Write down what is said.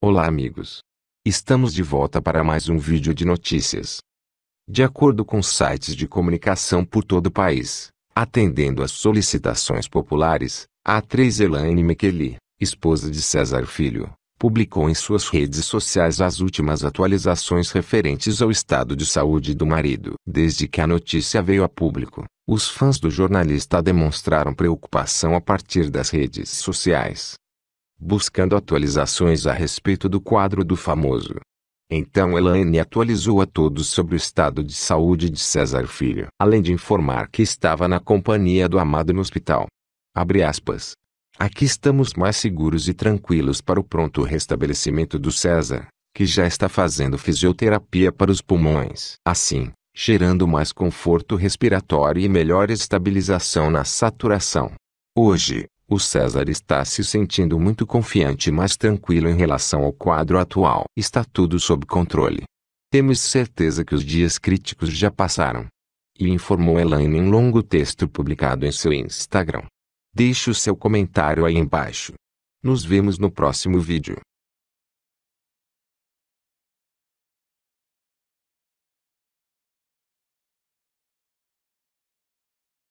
Olá amigos! Estamos de volta para mais um vídeo de notícias. De acordo com sites de comunicação por todo o país, atendendo às solicitações populares, a atriz Elaine Mekeli, esposa de César Filho, publicou em suas redes sociais as últimas atualizações referentes ao estado de saúde do marido. Desde que a notícia veio a público, os fãs do jornalista demonstraram preocupação a partir das redes sociais buscando atualizações a respeito do quadro do famoso. Então Elaine atualizou a todos sobre o estado de saúde de César Filho, além de informar que estava na companhia do amado no hospital. Abre aspas. Aqui estamos mais seguros e tranquilos para o pronto restabelecimento do César, que já está fazendo fisioterapia para os pulmões. Assim, gerando mais conforto respiratório e melhor estabilização na saturação. Hoje, o César está se sentindo muito confiante e mais tranquilo em relação ao quadro atual. Está tudo sob controle. Temos certeza que os dias críticos já passaram. E informou Elaine em um longo texto publicado em seu Instagram. Deixe o seu comentário aí embaixo. Nos vemos no próximo vídeo.